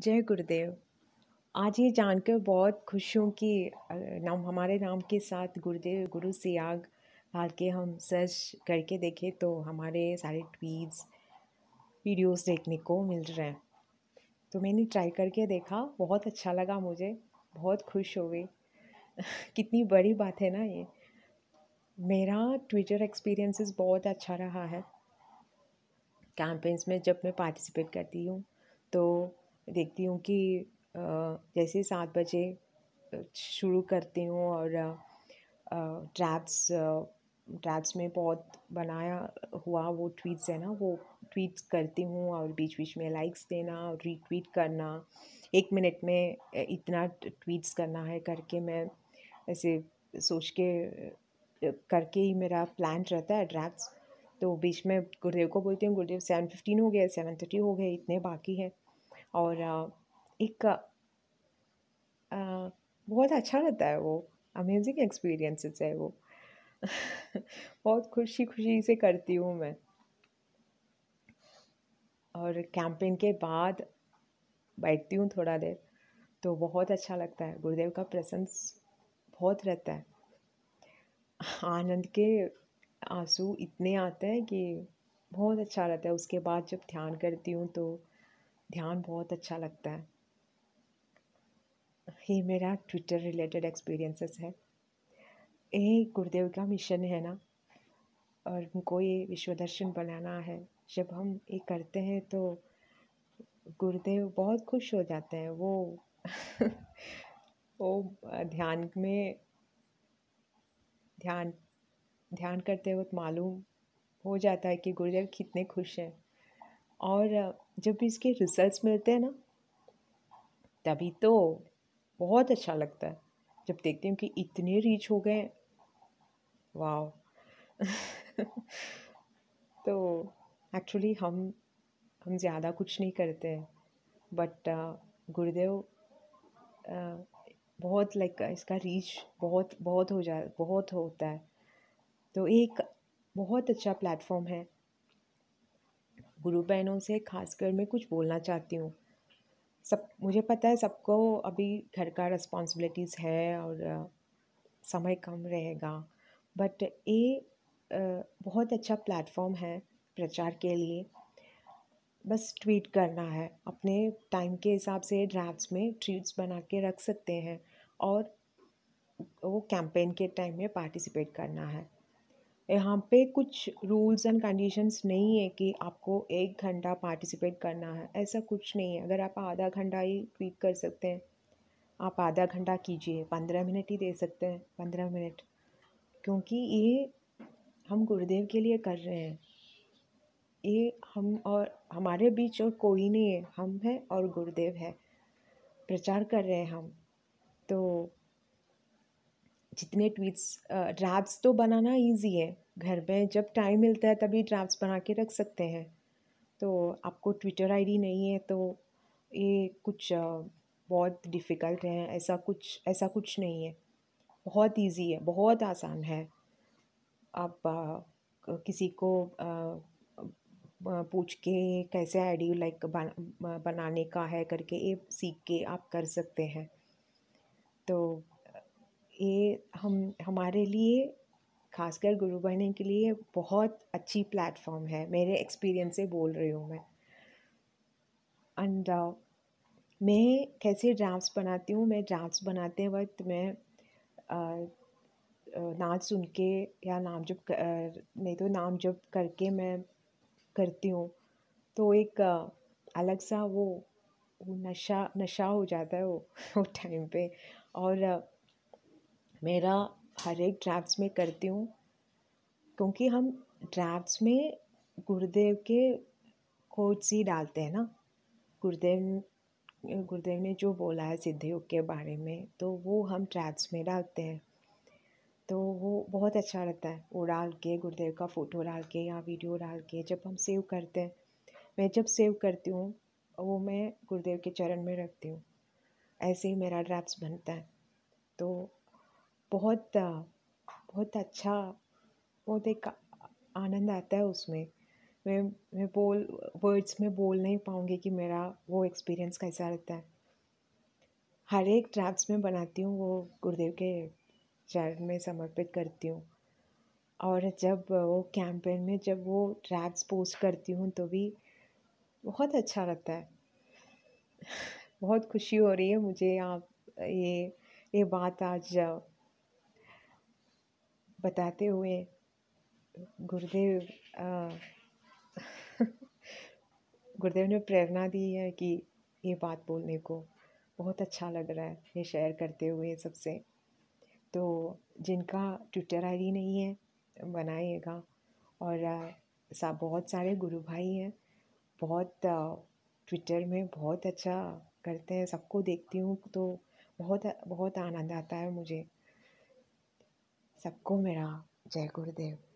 जय गुरुदेव आज ये जानकर बहुत खुश हूँ कि नाम हमारे नाम के साथ गुरुदेव गुरु सियाग डाल के हम सर्च करके देखें तो हमारे सारे ट्वीट्स वीडियोस देखने को मिल रहे हैं तो मैंने ट्राई करके देखा बहुत अच्छा लगा मुझे बहुत खुश हो गई कितनी बड़ी बात है ना ये मेरा ट्विटर एक्सपीरियंसेस बहुत अच्छा रहा है कैंपेंस में जब मैं पार्टिसिपेट करती हूँ तो देखती हूँ कि जैसे सात बजे शुरू करती हूँ और ट्रैप्स ट्रैप्स में बहुत बनाया हुआ वो ट्वीट्स है ना वो ट्वीट्स करती हूँ और बीच बीच में लाइक्स देना और रीट्वीट करना एक मिनट में इतना ट्वीट्स करना है करके मैं ऐसे सोच के करके ही मेरा प्लान रहता है ड्रैप्स तो बीच में गुरुदेव को बोलती हूँ गुरुदेव सेवन फिफ्टीन हो गया सेवन थर्टी हो गया इतने बाकी हैं और एक बहुत अच्छा रहता है वो अमेजिंग एक्सपीरियंसेस है वो बहुत खुशी खुशी से करती हूँ मैं और कैंपिंग के बाद बैठती हूँ थोड़ा देर तो बहुत अच्छा लगता है गुरुदेव का प्रसंस बहुत रहता है आनंद के आंसू इतने आते हैं कि बहुत अच्छा रहता है उसके बाद जब ध्यान करती हूँ तो ध्यान बहुत अच्छा लगता है ये मेरा ट्विटर रिलेटेड एक्सपीरियंसेस है ये गुरुदेव का मिशन है ना और उनको ये विश्व दर्शन बनाना है जब हम ये करते हैं तो गुरुदेव बहुत खुश हो जाते हैं वो वो ध्यान में ध्यान ध्यान करते वक्त मालूम हो जाता है कि गुरुदेव कितने खुश हैं और जब भी इसके रिजल्ट्स मिलते हैं ना तभी तो बहुत अच्छा लगता है जब देखती हूँ कि इतने रीच हो गए वाह तो एक्चुअली हम हम ज़्यादा कुछ नहीं करते हैं बट uh, गुरुदेव uh, बहुत लाइक like, uh, इसका रीच बहुत बहुत हो जा बहुत होता है तो एक बहुत अच्छा प्लेटफॉर्म है गुरु बहनों से खासकर मैं कुछ बोलना चाहती हूँ सब मुझे पता है सबको अभी घर का रिस्पॉन्सिबिलिटीज़ है और समय कम रहेगा बट ये बहुत अच्छा प्लेटफॉर्म है प्रचार के लिए बस ट्वीट करना है अपने टाइम के हिसाब से ड्राफ्ट्स में ट्वीट्स बना के रख सकते हैं और वो कैंपेन के टाइम में पार्टिसिपेट करना है यहाँ पे कुछ रूल्स एंड कंडीशंस नहीं है कि आपको एक घंटा पार्टिसिपेट करना है ऐसा कुछ नहीं है अगर आप आधा घंटा ही ट्वीट कर सकते हैं आप आधा घंटा कीजिए पंद्रह मिनट ही दे सकते हैं पंद्रह मिनट क्योंकि ये हम गुरुदेव के लिए कर रहे हैं ये हम और हमारे बीच और कोई नहीं है हम हैं और गुरुदेव है प्रचार कर रहे हैं हम तो जितने ट्वीट्स ड्राफ्ट्स तो बनाना इजी है घर में जब टाइम मिलता है तभी ड्राफ्ट्स बना के रख सकते हैं तो आपको ट्विटर आईडी नहीं है तो ये कुछ बहुत डिफ़िकल्ट है ऐसा कुछ ऐसा कुछ नहीं है बहुत इजी है बहुत आसान है आप आ, किसी को आ, पूछ के कैसे आईडी लाइक बन, बनाने का है करके ये सीख के आप कर सकते हैं तो ये हम हमारे लिए खासकर गुरु बनने के लिए बहुत अच्छी प्लेटफॉर्म है मेरे एक्सपीरियंस से बोल रही हूँ मैं एंड uh, मैं कैसे ड्राफ्ट्स बनाती हूँ मैं ड्राफ्ट्स बनाते वक्त मैं uh, uh, नाच सुन के या नाम जब कर, uh, नहीं तो नाम जब करके मैं करती हूँ तो एक अलग सा वो वो नशा नशा हो जाता है वो वो टाइम पे और मेरा हर एक ड्राफ्ट में करती हूँ क्योंकि हम ड्राफ्ट्स में गुरुदेव के कोट्स ही डालते हैं ना गुरुदेव गुरुदेव ने जो बोला है सिद्ध योग के बारे में तो वो हम ड्राफ्ट्स में डालते हैं तो वो बहुत अच्छा लगता है वो डाल के गुरुदेव का फ़ोटो डाल के या वीडियो डाल के जब हम सेव करते हैं मैं जब सेव करती हूँ वो मैं गुरुदेव के चरण में रखती हूँ ऐसे ही मेरा ड्राफ्ट्स बनता है तो बहुत बहुत अच्छा बहुत एक आनंद आता है उसमें मैं मैं बोल वर्ड्स में बोल नहीं पाऊँगी कि मेरा वो एक्सपीरियंस कैसा रहता है हर एक ट्रैप्स में बनाती हूँ वो गुरुदेव के चरण में समर्पित करती हूँ और जब वो कैंपेन में जब वो ट्रैप्स पोस्ट करती हूँ तो भी बहुत अच्छा लगता है बहुत खुशी हो रही है मुझे आप ये ये बात आज बताते हुए गुरुदेव गुरुदेव ने प्रेरणा दी है कि ये बात बोलने को बहुत अच्छा लग रहा है ये शेयर करते हुए सबसे तो जिनका ट्विटर आईडी नहीं है बनाइएगा और सा बहुत सारे गुरु भाई हैं बहुत ट्विटर में बहुत अच्छा करते हैं सबको देखती हूँ तो बहुत बहुत आनंद आता है मुझे सबको मेरा जय गुरुदेव